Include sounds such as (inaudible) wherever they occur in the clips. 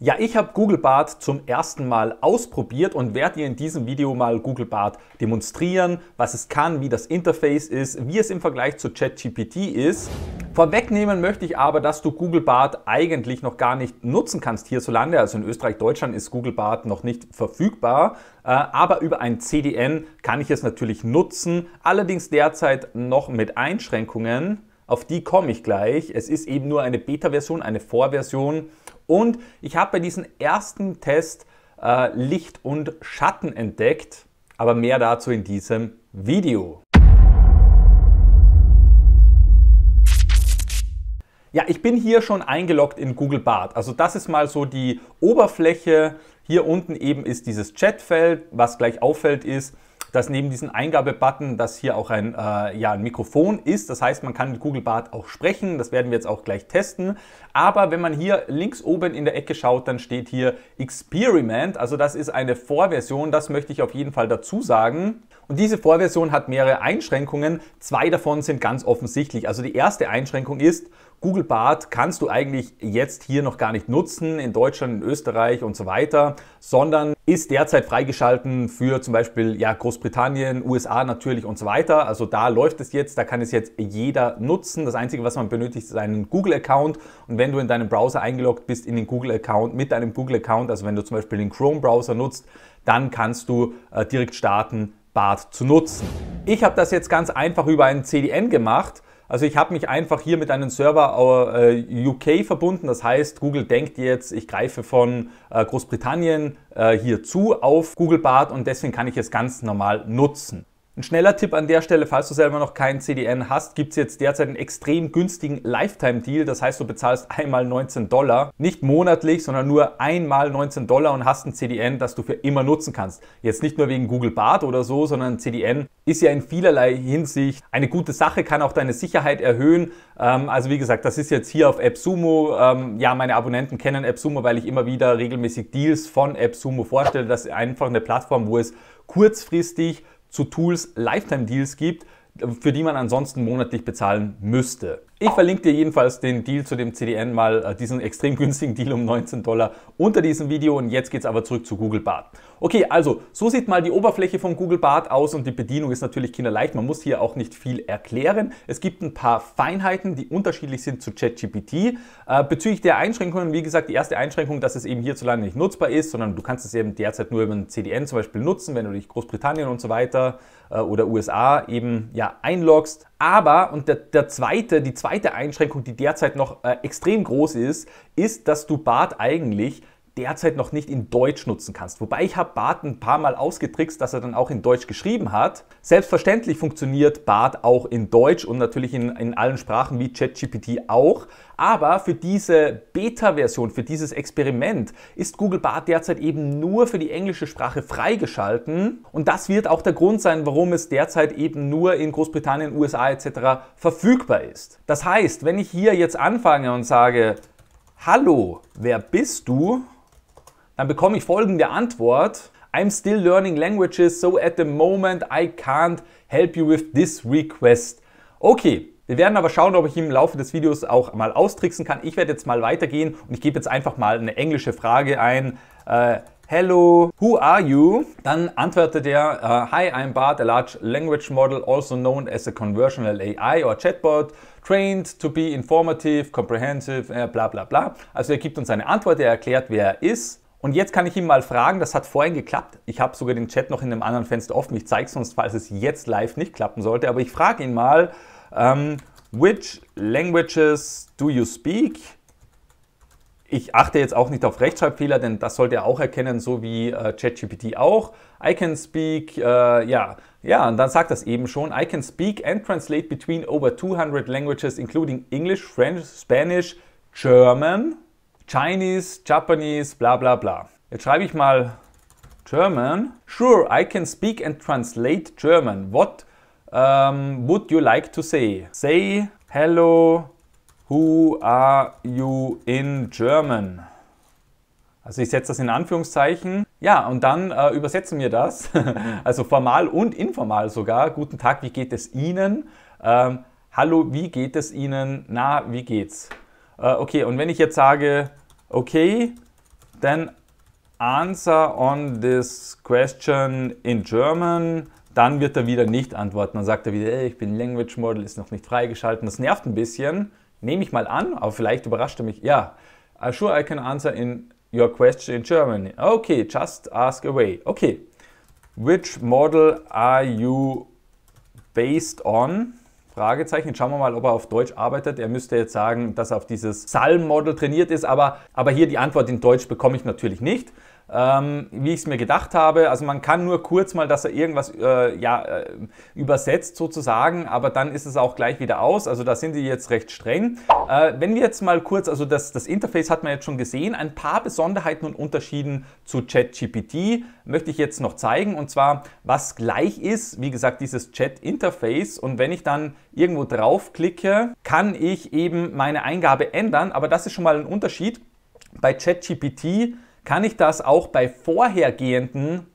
Ja, ich habe Google Bart zum ersten Mal ausprobiert und werde dir in diesem Video mal Google Bart demonstrieren, was es kann, wie das Interface ist, wie es im Vergleich zu ChatGPT ist. Vorwegnehmen möchte ich aber, dass du Google Bart eigentlich noch gar nicht nutzen kannst hier so lange. Also in Österreich, Deutschland ist Google Bart noch nicht verfügbar, äh, aber über ein CDN kann ich es natürlich nutzen, allerdings derzeit noch mit Einschränkungen. Auf die komme ich gleich. Es ist eben nur eine Beta-Version, eine Vorversion. Und ich habe bei diesem ersten Test äh, Licht und Schatten entdeckt, aber mehr dazu in diesem Video. Ja, ich bin hier schon eingeloggt in Google Bart. Also das ist mal so die Oberfläche. Hier unten eben ist dieses Chatfeld. Was gleich auffällt ist, dass neben diesem Eingabebutton, dass hier auch ein, äh, ja, ein Mikrofon ist. Das heißt, man kann mit Google Bart auch sprechen. Das werden wir jetzt auch gleich testen. Aber wenn man hier links oben in der Ecke schaut, dann steht hier Experiment. Also das ist eine Vorversion. Das möchte ich auf jeden Fall dazu sagen. Und diese Vorversion hat mehrere Einschränkungen. Zwei davon sind ganz offensichtlich. Also die erste Einschränkung ist, Google Bart kannst du eigentlich jetzt hier noch gar nicht nutzen, in Deutschland, in Österreich und so weiter, sondern ist derzeit freigeschalten für zum Beispiel ja, Großbritannien, USA natürlich und so weiter. Also da läuft es jetzt, da kann es jetzt jeder nutzen. Das Einzige, was man benötigt, ist einen Google-Account. Und wenn du in deinem Browser eingeloggt bist in den Google-Account mit deinem Google-Account, also wenn du zum Beispiel den Chrome-Browser nutzt, dann kannst du äh, direkt starten, Bart zu nutzen. Ich habe das jetzt ganz einfach über einen CDN gemacht also ich habe mich einfach hier mit einem Server äh, UK verbunden. Das heißt, Google denkt jetzt, ich greife von äh, Großbritannien äh, hier zu auf Google Bart und deswegen kann ich es ganz normal nutzen. Ein schneller Tipp an der Stelle, falls du selber noch keinen CDN hast, gibt es jetzt derzeit einen extrem günstigen Lifetime-Deal. Das heißt, du bezahlst einmal 19 Dollar, nicht monatlich, sondern nur einmal 19 Dollar und hast ein CDN, das du für immer nutzen kannst. Jetzt nicht nur wegen Google Bart oder so, sondern ein CDN ist ja in vielerlei Hinsicht eine gute Sache, kann auch deine Sicherheit erhöhen. Ähm, also wie gesagt, das ist jetzt hier auf AppSumo. Ähm, ja, meine Abonnenten kennen AppSumo, weil ich immer wieder regelmäßig Deals von AppSumo vorstelle. Das ist einfach eine Plattform, wo es kurzfristig zu Tools Lifetime Deals gibt, für die man ansonsten monatlich bezahlen müsste. Ich verlinke dir jedenfalls den Deal zu dem CDN mal, äh, diesen extrem günstigen Deal um 19 Dollar unter diesem Video und jetzt geht es aber zurück zu Google Bart. Okay, also so sieht mal die Oberfläche von Google Bart aus und die Bedienung ist natürlich kinderleicht. Man muss hier auch nicht viel erklären. Es gibt ein paar Feinheiten, die unterschiedlich sind zu ChatGPT. Äh, bezüglich der Einschränkungen, wie gesagt, die erste Einschränkung, dass es eben hierzulande nicht nutzbar ist, sondern du kannst es eben derzeit nur über ein CDN zum Beispiel nutzen, wenn du dich Großbritannien und so weiter äh, oder USA eben ja einloggst. Aber, und der, der, zweite, die zweite Einschränkung, die derzeit noch äh, extrem groß ist, ist, dass du Bart eigentlich derzeit noch nicht in Deutsch nutzen kannst. Wobei ich habe Bart ein paar Mal ausgetrickst, dass er dann auch in Deutsch geschrieben hat. Selbstverständlich funktioniert Bart auch in Deutsch und natürlich in, in allen Sprachen wie ChatGPT auch. Aber für diese Beta-Version, für dieses Experiment ist Google Bart derzeit eben nur für die englische Sprache freigeschalten. Und das wird auch der Grund sein, warum es derzeit eben nur in Großbritannien, USA etc. verfügbar ist. Das heißt, wenn ich hier jetzt anfange und sage, Hallo, wer bist du? dann bekomme ich folgende Antwort. I'm still learning languages, so at the moment I can't help you with this request. Okay, wir werden aber schauen, ob ich im Laufe des Videos auch mal austricksen kann. Ich werde jetzt mal weitergehen und ich gebe jetzt einfach mal eine englische Frage ein. Äh, Hello, who are you? Dann antwortet er, uh, Hi, I'm Bart, a large language model, also known as a conversional AI or Chatbot, trained to be informative, comprehensive, äh, bla bla bla. Also er gibt uns eine Antwort, er erklärt, wer er ist und jetzt kann ich ihn mal fragen, das hat vorhin geklappt. Ich habe sogar den Chat noch in einem anderen Fenster offen. Ich zeige es sonst, falls es jetzt live nicht klappen sollte. Aber ich frage ihn mal, ähm, which languages do you speak? Ich achte jetzt auch nicht auf Rechtschreibfehler, denn das sollte er auch erkennen, so wie äh, ChatGPT auch. I can speak, äh, ja, ja, und dann sagt das eben schon. I can speak and translate between over 200 languages, including English, French, Spanish, German, Chinese, Japanese, bla bla bla. Jetzt schreibe ich mal German. Sure, I can speak and translate German. What um, would you like to say? Say hello, who are you in German? Also ich setze das in Anführungszeichen. Ja, und dann äh, übersetzen wir das. (laughs) also formal und informal sogar. Guten Tag, wie geht es Ihnen? Ähm, Hallo, wie geht es Ihnen? Na, wie geht's? Äh, okay, und wenn ich jetzt sage, okay, then answer on this question in German. Dann wird er wieder nicht antworten. Dann sagt er wieder, hey, ich bin Language Model, ist noch nicht freigeschalten. Das nervt ein bisschen. Nehme ich mal an, aber vielleicht überrascht er mich. Ja, yeah, uh, sure I can answer in your question in German. Okay, just ask away. Okay, which model are you based on? Fragezeichen. schauen wir mal, ob er auf Deutsch arbeitet. Er müsste jetzt sagen, dass er auf dieses salm model trainiert ist, aber, aber hier die Antwort in Deutsch bekomme ich natürlich nicht ähm, wie ich es mir gedacht habe. Also man kann nur kurz mal, dass er irgendwas äh, ja, äh, übersetzt sozusagen, aber dann ist es auch gleich wieder aus. Also da sind die jetzt recht streng. Äh, wenn wir jetzt mal kurz, also das, das Interface hat man jetzt schon gesehen, ein paar Besonderheiten und Unterschieden zu ChatGPT möchte ich jetzt noch zeigen. Und zwar, was gleich ist, wie gesagt, dieses Chat-Interface. Und wenn ich dann irgendwo draufklicke, kann ich eben meine Eingabe ändern. Aber das ist schon mal ein Unterschied. Bei ChatGPT kann ich das auch bei vorhergehenden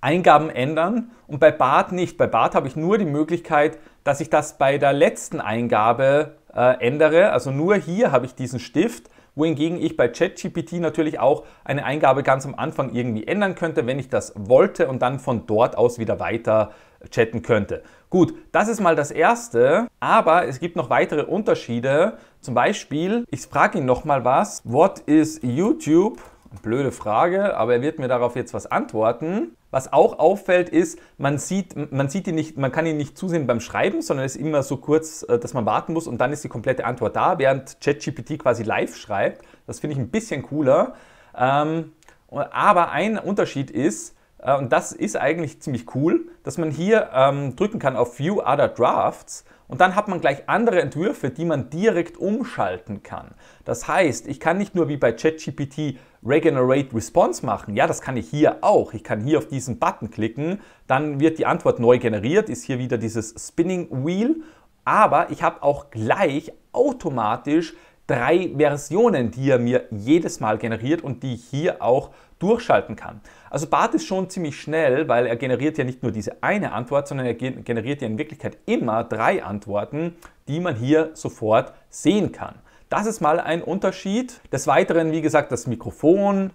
Eingaben ändern und bei BART nicht. Bei BART habe ich nur die Möglichkeit, dass ich das bei der letzten Eingabe äh, ändere. Also nur hier habe ich diesen Stift, wohingegen ich bei ChatGPT natürlich auch eine Eingabe ganz am Anfang irgendwie ändern könnte, wenn ich das wollte und dann von dort aus wieder weiter chatten könnte. Gut, das ist mal das Erste, aber es gibt noch weitere Unterschiede. Zum Beispiel, ich frage ihn nochmal was. What is YouTube? Blöde Frage, aber er wird mir darauf jetzt was antworten. Was auch auffällt, ist, man sieht, man sieht ihn nicht, man kann ihn nicht zusehen beim Schreiben, sondern es ist immer so kurz, äh, dass man warten muss und dann ist die komplette Antwort da, während ChatGPT quasi live schreibt. Das finde ich ein bisschen cooler. Ähm, aber ein Unterschied ist, äh, und das ist eigentlich ziemlich cool, dass man hier ähm, drücken kann auf View Other Drafts und dann hat man gleich andere Entwürfe, die man direkt umschalten kann. Das heißt, ich kann nicht nur wie bei ChatGPT Regenerate Response machen. Ja, das kann ich hier auch. Ich kann hier auf diesen Button klicken, dann wird die Antwort neu generiert, ist hier wieder dieses Spinning Wheel. Aber ich habe auch gleich automatisch drei Versionen, die er mir jedes Mal generiert und die ich hier auch durchschalten kann. Also Bart ist schon ziemlich schnell, weil er generiert ja nicht nur diese eine Antwort, sondern er generiert ja in Wirklichkeit immer drei Antworten, die man hier sofort sehen kann. Das ist mal ein Unterschied. Des Weiteren, wie gesagt, das Mikrofon.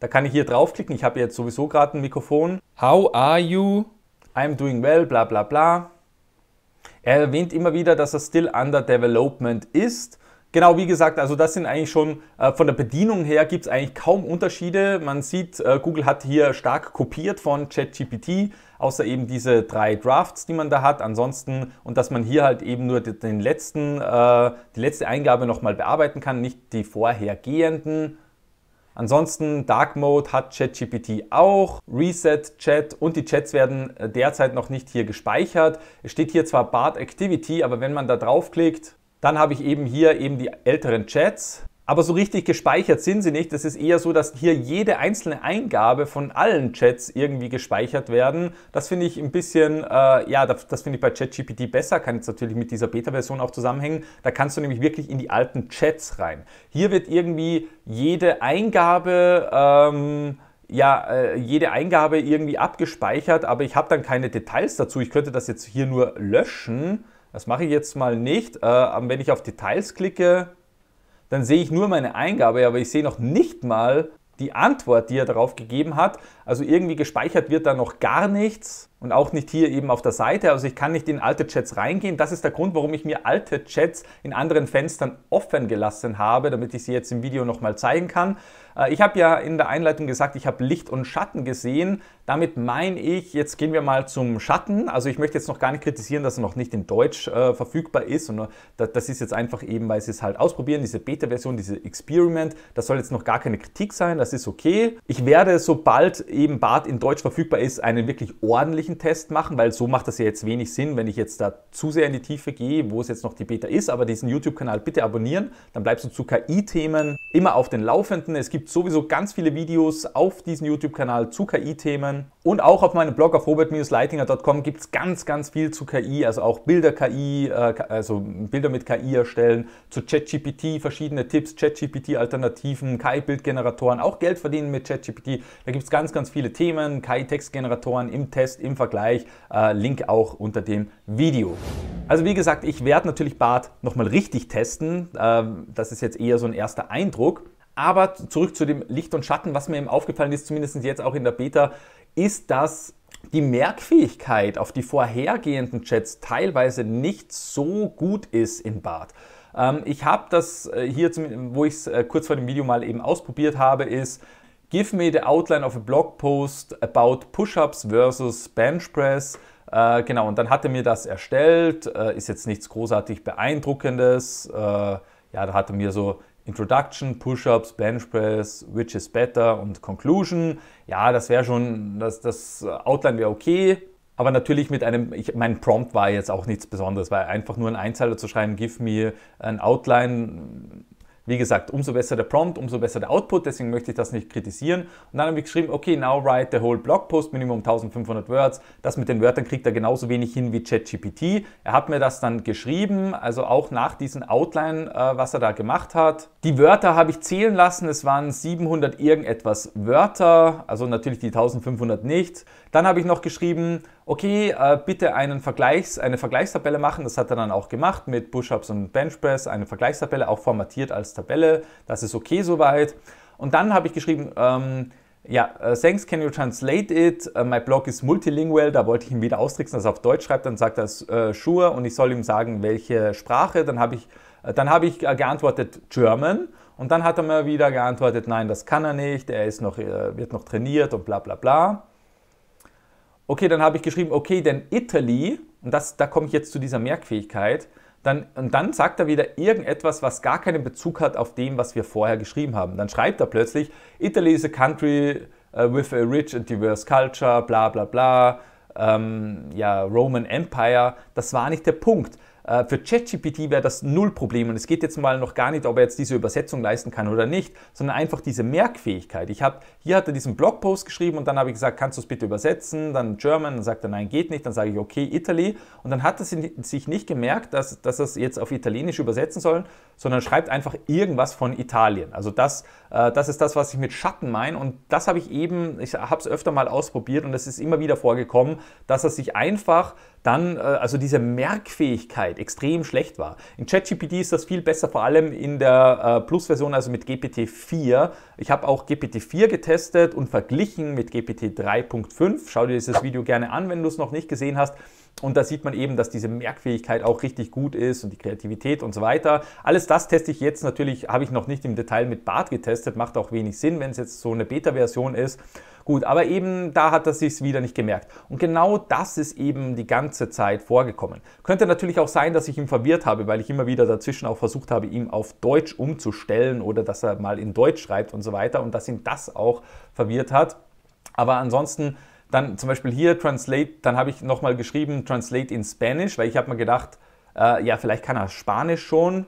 Da kann ich hier draufklicken. Ich habe jetzt sowieso gerade ein Mikrofon. How are you? I'm doing well, bla bla bla. Er erwähnt immer wieder, dass er still under development ist. Genau, wie gesagt, also das sind eigentlich schon äh, von der Bedienung her gibt es eigentlich kaum Unterschiede. Man sieht, äh, Google hat hier stark kopiert von ChatGPT, außer eben diese drei Drafts, die man da hat. Ansonsten und dass man hier halt eben nur den letzten, äh, die letzte Eingabe nochmal bearbeiten kann, nicht die vorhergehenden. Ansonsten Dark Mode hat ChatGPT auch, Reset Chat und die Chats werden äh, derzeit noch nicht hier gespeichert. Es steht hier zwar Bart Activity, aber wenn man da draufklickt, dann habe ich eben hier eben die älteren Chats. Aber so richtig gespeichert sind sie nicht. Es ist eher so, dass hier jede einzelne Eingabe von allen Chats irgendwie gespeichert werden. Das finde ich ein bisschen, äh, ja, das, das finde ich bei ChatGPT besser. Kann jetzt natürlich mit dieser Beta-Version auch zusammenhängen. Da kannst du nämlich wirklich in die alten Chats rein. Hier wird irgendwie jede Eingabe, ähm, ja, äh, jede Eingabe irgendwie abgespeichert, aber ich habe dann keine Details dazu. Ich könnte das jetzt hier nur löschen das mache ich jetzt mal nicht. Äh, aber wenn ich auf Details klicke, dann sehe ich nur meine Eingabe, aber ich sehe noch nicht mal die Antwort, die er darauf gegeben hat. Also irgendwie gespeichert wird da noch gar nichts und auch nicht hier eben auf der Seite. Also ich kann nicht in alte Chats reingehen. Das ist der Grund, warum ich mir alte Chats in anderen Fenstern offen gelassen habe, damit ich sie jetzt im Video nochmal zeigen kann. Äh, ich habe ja in der Einleitung gesagt, ich habe Licht und Schatten gesehen. Damit meine ich, jetzt gehen wir mal zum Schatten. Also ich möchte jetzt noch gar nicht kritisieren, dass er noch nicht in Deutsch äh, verfügbar ist. Und das ist jetzt einfach eben, weil sie es halt ausprobieren, diese Beta-Version, diese Experiment. Das soll jetzt noch gar keine Kritik sein, das ist okay. Ich werde, sobald eben Bart in Deutsch verfügbar ist, einen wirklich ordentlichen Test machen, weil so macht das ja jetzt wenig Sinn, wenn ich jetzt da zu sehr in die Tiefe gehe, wo es jetzt noch die Beta ist. Aber diesen YouTube-Kanal bitte abonnieren. Dann bleibst du zu KI-Themen immer auf den Laufenden. Es gibt gibt sowieso ganz viele Videos auf diesem YouTube-Kanal zu KI-Themen. Und auch auf meinem Blog auf robert-leitinger.com gibt es ganz, ganz viel zu KI, also auch Bilder KI, äh, also Bilder mit KI erstellen, zu ChatGPT, verschiedene Tipps, ChatGPT-Alternativen, KI-Bildgeneratoren, auch Geld verdienen mit ChatGPT. Da gibt es ganz, ganz viele Themen, KI-Textgeneratoren im Test, im Vergleich. Äh, Link auch unter dem Video. Also wie gesagt, ich werde natürlich Bart nochmal richtig testen. Ähm, das ist jetzt eher so ein erster Eindruck. Aber zurück zu dem Licht und Schatten, was mir eben aufgefallen ist, zumindest jetzt auch in der Beta, ist, dass die Merkfähigkeit auf die vorhergehenden Chats teilweise nicht so gut ist in Bart. Ähm, ich habe das äh, hier, wo ich es äh, kurz vor dem Video mal eben ausprobiert habe, ist Give me the outline of a blog post about Push-ups versus Bench Press. Äh, genau, und dann hat er mir das erstellt. ist jetzt nichts großartig Beeindruckendes. ja, da hat er mir so Introduction, Push-ups, Bench Press, Which is Better und Conclusion. Ja, das wäre schon, das, das Outline wäre okay. Aber natürlich mit einem, ich, mein Prompt war jetzt auch nichts Besonderes, weil einfach nur ein Einzeiler zu schreiben, give me an Outline, wie gesagt, umso besser der Prompt, umso besser der Output, deswegen möchte ich das nicht kritisieren. Und dann habe ich geschrieben, okay, now write the whole Blogpost, Minimum 1500 Words. Das mit den Wörtern kriegt er genauso wenig hin wie ChatGPT. Er hat mir das dann geschrieben, also auch nach diesem Outline, äh, was er da gemacht hat. Die Wörter habe ich zählen lassen, es waren 700 irgendetwas Wörter, also natürlich die 1500 nicht. Dann habe ich noch geschrieben, okay, äh, bitte einen Vergleichs, eine Vergleichstabelle machen. Das hat er dann auch gemacht mit Push-Ups und Benchpress. eine Vergleichstabelle, auch formatiert als Tabelle. Das ist okay soweit. Und dann habe ich geschrieben, ähm, ja, äh, thanks, can you translate it? Äh, my blog is multilingual. Da wollte ich ihn wieder austricksen, dass er auf Deutsch schreibt. Dann sagt er äh, sure und ich soll ihm sagen, welche Sprache. Dann habe ich, dann habe ich geantwortet German. Und dann hat er mir wieder geantwortet, nein, das kann er nicht. Er ist noch, wird noch trainiert und bla bla bla. Okay, dann habe ich geschrieben, okay, denn Italy, und das, da komme ich jetzt zu dieser Merkfähigkeit, dann, und dann sagt er wieder irgendetwas, was gar keinen Bezug hat auf dem, was wir vorher geschrieben haben. Dann schreibt er plötzlich, Italy is a country uh, with a rich and diverse culture, bla bla bla, ähm, ja, Roman Empire. Das war nicht der Punkt. Äh, für ChatGPT wäre das null Problem und es geht jetzt mal noch gar nicht, ob er jetzt diese Übersetzung leisten kann oder nicht, sondern einfach diese Merkfähigkeit. Ich habe hier hat er diesen Blogpost geschrieben und dann habe ich gesagt, kannst du es bitte übersetzen? Dann German, dann sagt er nein, geht nicht, dann sage ich okay, Italy und dann hat er sich nicht gemerkt, dass, dass er es jetzt auf Italienisch übersetzen soll, sondern schreibt einfach irgendwas von Italien. Also das, äh, das ist das, was ich mit Schatten meine und das habe ich eben, ich habe es öfter mal ausprobiert und es ist immer wieder vorgekommen, dass er sich einfach dann äh, also diese Merkfähigkeit extrem schlecht war. In ChatGPT ist das viel besser, vor allem in der äh, Plus-Version, also mit GPT-4. Ich habe auch GPT-4 getestet und verglichen mit GPT-3.5. Schau dir dieses Video gerne an, wenn du es noch nicht gesehen hast. Und da sieht man eben, dass diese Merkfähigkeit auch richtig gut ist und die Kreativität und so weiter. Alles das teste ich jetzt natürlich, habe ich noch nicht im Detail mit Bart getestet, macht auch wenig Sinn, wenn es jetzt so eine Beta-Version ist. Gut, aber eben da hat er sich wieder nicht gemerkt. Und genau das ist eben die ganze Zeit vorgekommen. Könnte natürlich auch sein, dass ich ihn verwirrt habe, weil ich immer wieder dazwischen auch versucht habe, ihm auf Deutsch umzustellen oder dass er mal in Deutsch schreibt und so weiter und dass ihn das auch verwirrt hat. Aber ansonsten dann zum Beispiel hier Translate, dann habe ich nochmal geschrieben Translate in Spanish, weil ich habe mir gedacht, äh, ja, vielleicht kann er Spanisch schon,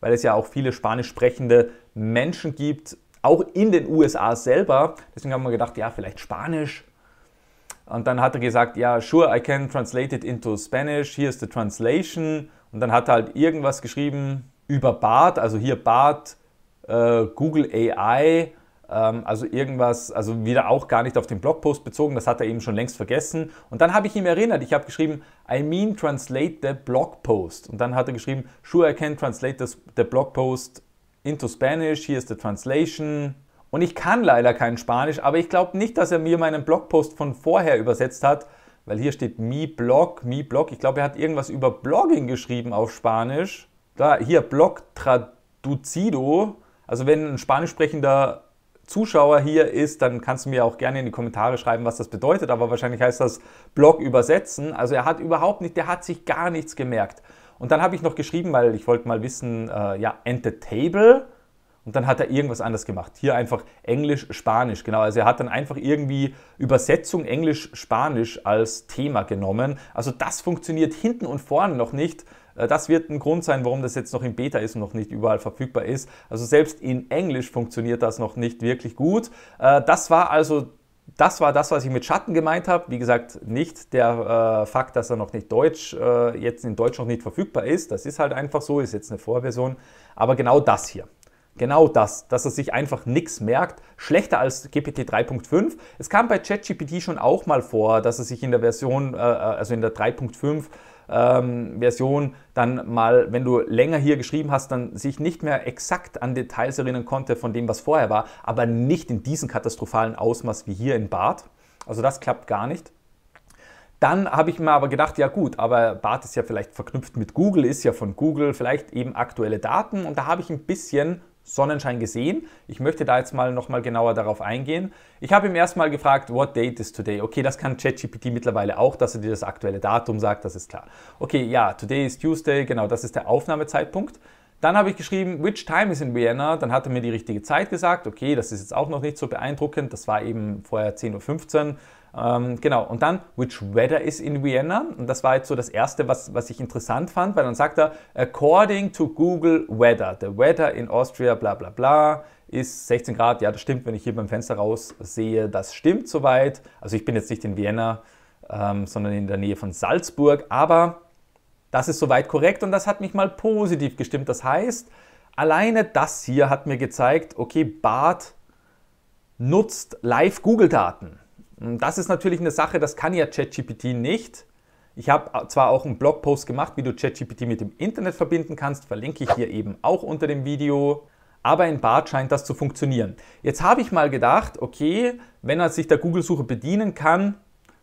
weil es ja auch viele spanisch sprechende Menschen gibt auch in den USA selber. Deswegen haben wir gedacht, ja, vielleicht Spanisch. Und dann hat er gesagt, ja, sure, I can translate it into Spanish, here's the translation. Und dann hat er halt irgendwas geschrieben über Bart, also hier Bart, äh, Google AI, ähm, also irgendwas, also wieder auch gar nicht auf den Blogpost bezogen, das hat er eben schon längst vergessen. Und dann habe ich ihm erinnert, ich habe geschrieben, I mean translate the blogpost. Und dann hat er geschrieben, sure, I can translate this, the blogpost into Spanish, hier ist die Translation. Und ich kann leider kein Spanisch, aber ich glaube nicht, dass er mir meinen Blogpost von vorher übersetzt hat, weil hier steht mi blog, mi blog. Ich glaube, er hat irgendwas über Blogging geschrieben auf Spanisch. Da, hier Blog traducido. Also wenn ein spanisch sprechender Zuschauer hier ist, dann kannst du mir auch gerne in die Kommentare schreiben, was das bedeutet. Aber wahrscheinlich heißt das Blog übersetzen. Also er hat überhaupt nicht, der hat sich gar nichts gemerkt. Und dann habe ich noch geschrieben, weil ich wollte mal wissen, äh, ja, and table. Und dann hat er irgendwas anders gemacht. Hier einfach Englisch, Spanisch, genau. Also er hat dann einfach irgendwie Übersetzung Englisch, Spanisch als Thema genommen. Also das funktioniert hinten und vorne noch nicht. Äh, das wird ein Grund sein, warum das jetzt noch in Beta ist und noch nicht überall verfügbar ist. Also selbst in Englisch funktioniert das noch nicht wirklich gut. Äh, das war also das war das, was ich mit Schatten gemeint habe. Wie gesagt, nicht der äh, Fakt, dass er noch nicht Deutsch, äh, jetzt in Deutsch noch nicht verfügbar ist. Das ist halt einfach so, ist jetzt eine Vorversion. Aber genau das hier. Genau das, dass er sich einfach nichts merkt. Schlechter als GPT 3.5. Es kam bei ChatGPT schon auch mal vor, dass er sich in der Version, äh, äh also in der 3.5, ähm, Version dann mal, wenn du länger hier geschrieben hast, dann sich nicht mehr exakt an Details erinnern konnte von dem, was vorher war, aber nicht in diesem katastrophalen Ausmaß wie hier in Bart. Also das klappt gar nicht. Dann habe ich mir aber gedacht, ja gut, aber Bart ist ja vielleicht verknüpft mit Google, ist ja von Google, vielleicht eben aktuelle Daten und da habe ich ein bisschen Sonnenschein gesehen. Ich möchte da jetzt mal nochmal genauer darauf eingehen. Ich habe ihm erstmal gefragt, what date is today? Okay, das kann ChatGPT mittlerweile auch, dass er dir das aktuelle Datum sagt, das ist klar. Okay, ja, today is Tuesday, genau, das ist der Aufnahmezeitpunkt. Dann habe ich geschrieben, which time is in Vienna? Dann hat er mir die richtige Zeit gesagt. Okay, das ist jetzt auch noch nicht so beeindruckend. Das war eben vorher 10.15 Uhr. Ähm, genau, und dann, which weather is in Vienna? Und das war jetzt so das Erste, was, was ich interessant fand, weil dann sagt er, according to Google Weather, the weather in Austria, bla bla bla, ist 16 Grad. Ja, das stimmt, wenn ich hier beim Fenster raus sehe, das stimmt soweit. Also ich bin jetzt nicht in Vienna, ähm, sondern in der Nähe von Salzburg, aber das ist soweit korrekt und das hat mich mal positiv gestimmt. Das heißt, alleine das hier hat mir gezeigt, okay, Bart nutzt Live-Google-Daten. Hm, das ist natürlich eine Sache, das kann ja ChatGPT nicht. Ich habe äh, zwar auch einen Blogpost gemacht, wie du ChatGPT mit dem Internet verbinden kannst, verlinke ich hier eben auch unter dem Video, aber in Bart scheint das zu funktionieren. Jetzt habe ich mal gedacht, okay, wenn er sich der Google-Suche bedienen kann,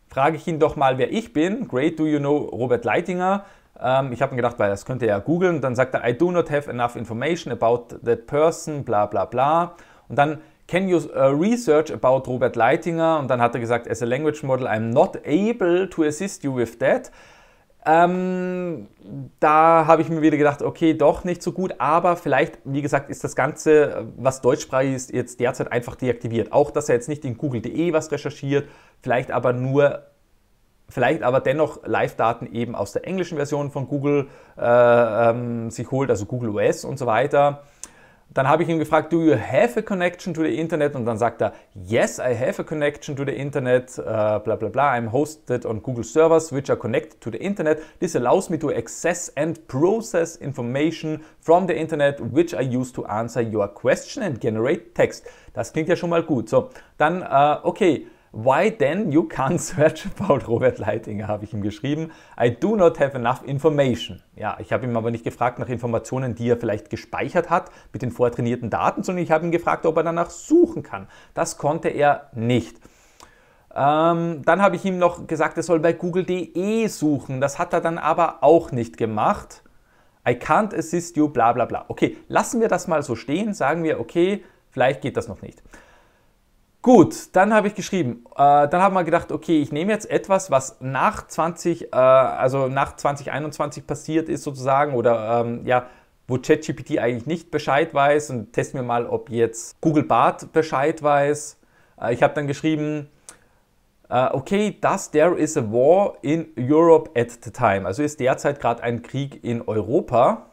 frage ich ihn doch mal, wer ich bin. Great, do you know Robert Leitinger? Ähm, ich habe mir gedacht, weil das könnte er ja googeln. Dann sagt er, I do not have enough information about that person, bla bla bla. Und dann Can you uh, research about Robert Leitinger? Und dann hat er gesagt, as a language model, I'm not able to assist you with that. Ähm, da habe ich mir wieder gedacht, okay, doch nicht so gut, aber vielleicht, wie gesagt, ist das Ganze, was deutschsprachig ist, jetzt derzeit einfach deaktiviert. Auch, dass er jetzt nicht in google.de was recherchiert, vielleicht aber nur, vielleicht aber dennoch Live-Daten eben aus der englischen Version von Google äh, ähm, sich holt, also Google OS und so weiter. Dann habe ich ihn gefragt, do you have a connection to the internet? Und dann sagt er, yes, I have a connection to the internet, uh, bla bla bla, I'm hosted on Google servers which are connected to the internet. This allows me to access and process information from the internet which I use to answer your question and generate text. Das klingt ja schon mal gut. So, dann, uh, okay, Why then you can't search about Robert Leitinger, habe ich ihm geschrieben. I do not have enough information. Ja, ich habe ihm aber nicht gefragt nach Informationen, die er vielleicht gespeichert hat mit den vortrainierten Daten, sondern ich habe ihn gefragt, ob er danach suchen kann. Das konnte er nicht. Ähm, dann habe ich ihm noch gesagt, er soll bei google.de suchen. Das hat er dann aber auch nicht gemacht. I can't assist you, bla bla bla. Okay, lassen wir das mal so stehen, sagen wir, okay, vielleicht geht das noch nicht. Gut, dann habe ich geschrieben. Äh, dann haben wir gedacht, okay, ich nehme jetzt etwas, was nach 20, äh, also nach 2021 passiert ist sozusagen oder ähm, ja, wo ChatGPT eigentlich nicht Bescheid weiß und testen wir mal, ob jetzt Google Bart Bescheid weiß. Äh, ich habe dann geschrieben, äh, okay, does there is a war in Europe at the time? Also ist derzeit gerade ein Krieg in Europa.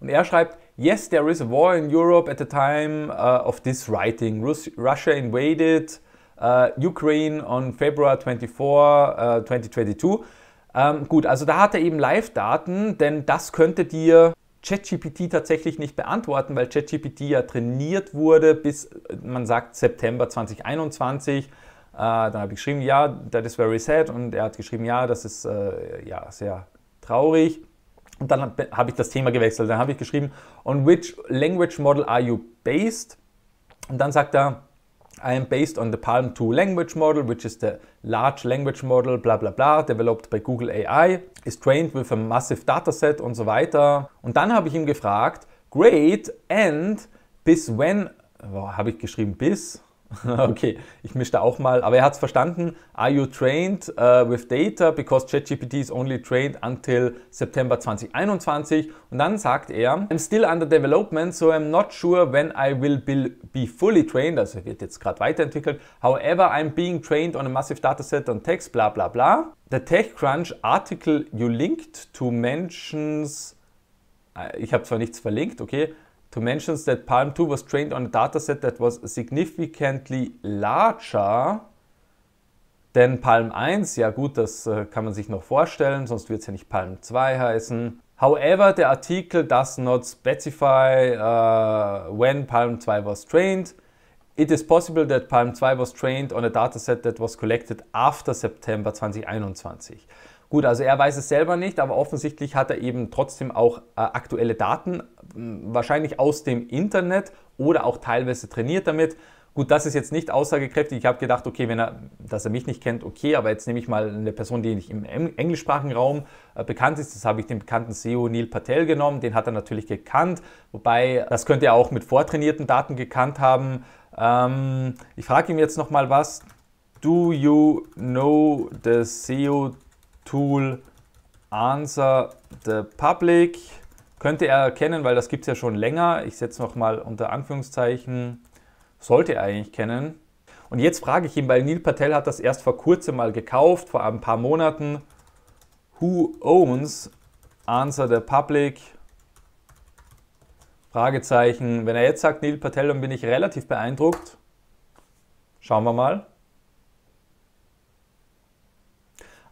Und er schreibt, Yes, there is a war in Europe at the time uh, of this writing. Rus Russia invaded uh, Ukraine on February 24, uh, 2022. Ähm, gut, also da hat er eben Live-Daten, denn das könnte dir ChatGPT tatsächlich nicht beantworten, weil ChatGPT ja trainiert wurde bis, man sagt, September 2021. Äh, dann habe ich geschrieben, ja, that is very sad. Und er hat geschrieben, ja, das ist äh, ja, sehr traurig. Und dann habe ich das Thema gewechselt. Dann habe ich geschrieben, on which language model are you based? Und dann sagt er, I am based on the Palm 2 language model, which is the large language model, bla bla bla, developed by Google AI, is trained with a massive dataset und so weiter. Und dann habe ich ihm gefragt, great, and bis when, oh, habe ich geschrieben bis? (laughs) Okay, ich mische da auch mal, aber er hat es verstanden. Are you trained uh, with data? Because ChatGPT is only trained until September 2021. Und dann sagt er, I'm still under development, so I'm not sure when I will be fully trained. Also wird jetzt gerade weiterentwickelt. However, I'm being trained on a massive dataset on text, bla bla bla. The TechCrunch article you linked to mentions, äh, ich habe zwar nichts verlinkt, okay, to mention that Palm 2 was trained on a dataset that was significantly larger than Palm 1. Ja gut, das äh, kann man sich noch vorstellen, sonst wird es ja nicht Palm 2 heißen. However, the article does not specify uh, when Palm 2 was trained. It is possible that Palm 2 was trained on a dataset that was collected after September 2021. Gut, also er weiß es selber nicht, aber offensichtlich hat er eben trotzdem auch äh, aktuelle Daten, wahrscheinlich aus dem Internet oder auch teilweise trainiert damit. Gut, das ist jetzt nicht aussagekräftig. Ich habe gedacht, okay, wenn er, dass er mich nicht kennt, okay, aber jetzt nehme ich mal eine Person, die nicht im englischsprachigen Raum äh, bekannt ist. Das habe ich den bekannten CEO Neil Patel genommen. Den hat er natürlich gekannt, wobei das könnte er auch mit vortrainierten Daten gekannt haben. Ähm, ich frage ihm jetzt nochmal was. Do you know the CEO Tool Answer the Public. Könnte er erkennen, weil das gibt es ja schon länger. Ich setze nochmal unter Anführungszeichen. Sollte er eigentlich kennen. Und jetzt frage ich ihn, weil Neil Patel hat das erst vor kurzem mal gekauft, vor ein paar Monaten. Who owns Answer the Public? Fragezeichen. Wenn er jetzt sagt Neil Patel, dann bin ich relativ beeindruckt. Schauen wir mal.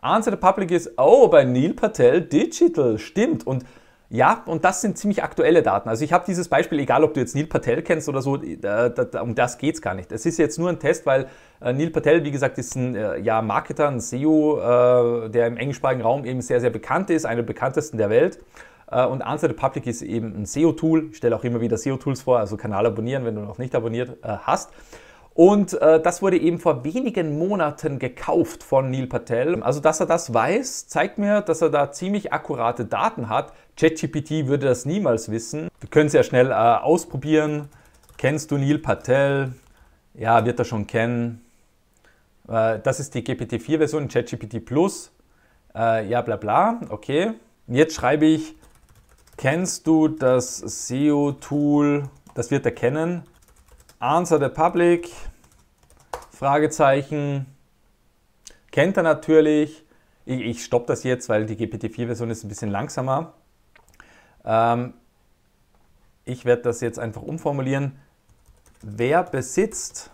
Answer the Public ist, oh, bei Neil Patel Digital, stimmt. Und ja, und das sind ziemlich aktuelle Daten. Also ich habe dieses Beispiel, egal ob du jetzt Neil Patel kennst oder so, da, da, um das geht es gar nicht. Es ist jetzt nur ein Test, weil äh, Neil Patel, wie gesagt, ist ein äh, ja, Marketer, ein SEO, äh, der im englischsprachigen Raum eben sehr, sehr bekannt ist, einer der bekanntesten der Welt. Äh, und Answer the Public ist eben ein SEO-Tool. Ich stelle auch immer wieder SEO-Tools vor, also Kanal abonnieren, wenn du noch nicht abonniert äh, hast. Und äh, das wurde eben vor wenigen Monaten gekauft von Neil Patel. Also, dass er das weiß, zeigt mir, dass er da ziemlich akkurate Daten hat. ChatGPT würde das niemals wissen. Wir können es ja schnell äh, ausprobieren. Kennst du Neil Patel? Ja, wird er schon kennen. Äh, das ist die GPT-4-Version, ChatGPT Plus. Äh, ja, bla bla. Okay. Jetzt schreibe ich, kennst du das SEO-Tool? Das wird er kennen. Answer the Public. Fragezeichen. Kennt er natürlich. Ich, ich stoppe das jetzt, weil die GPT-4-Version ist ein bisschen langsamer. Ähm, ich werde das jetzt einfach umformulieren. Wer besitzt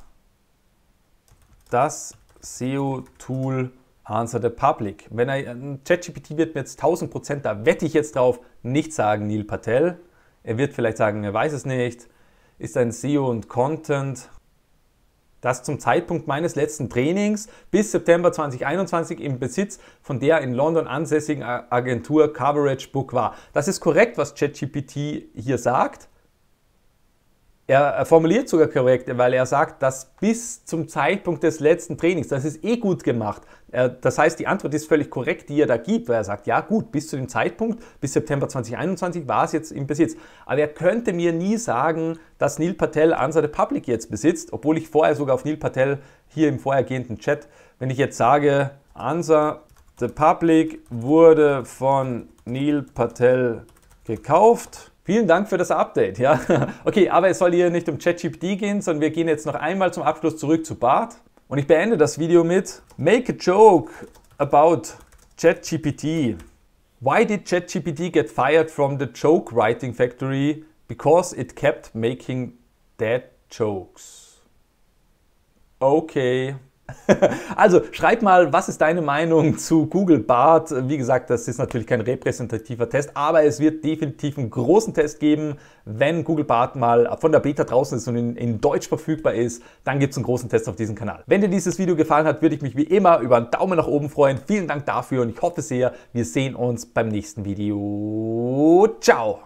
das SEO-Tool Answer the Public? Wenn er ChatGPT wird mir jetzt 1000 Prozent, da wette ich jetzt drauf, nicht sagen Neil Patel. Er wird vielleicht sagen, er weiß es nicht. Ist ein SEO und Content das zum Zeitpunkt meines letzten Trainings bis September 2021 im Besitz von der in London ansässigen Agentur Coverage Book war. Das ist korrekt, was ChatGPT hier sagt er formuliert sogar korrekt, weil er sagt, dass bis zum Zeitpunkt des letzten Trainings, das ist eh gut gemacht. Das heißt, die Antwort ist völlig korrekt, die er da gibt, weil er sagt, ja gut, bis zu dem Zeitpunkt, bis September 2021 war es jetzt im Besitz. Aber er könnte mir nie sagen, dass Neil Patel Answer the Public jetzt besitzt, obwohl ich vorher sogar auf Neil Patel hier im vorhergehenden Chat, wenn ich jetzt sage, Answer the Public wurde von Neil Patel gekauft Vielen Dank für das Update. Ja. (laughs) Okay, aber es soll hier nicht um ChatGPT gehen, sondern wir gehen jetzt noch einmal zum Abschluss zurück zu Bart. Und ich beende das Video mit Make a joke about ChatGPT. Why did ChatGPT get fired from the joke writing factory? Because it kept making dead jokes. Okay. (laughs) also schreib mal, was ist deine Meinung zu Google Bart? Wie gesagt, das ist natürlich kein repräsentativer Test, aber es wird definitiv einen großen Test geben, wenn Google Bart mal von der Beta draußen ist und in, in Deutsch verfügbar ist, dann gibt es einen großen Test auf diesem Kanal. Wenn dir dieses Video gefallen hat, würde ich mich wie immer über einen Daumen nach oben freuen. Vielen Dank dafür und ich hoffe sehr, wir sehen uns beim nächsten Video. Ciao!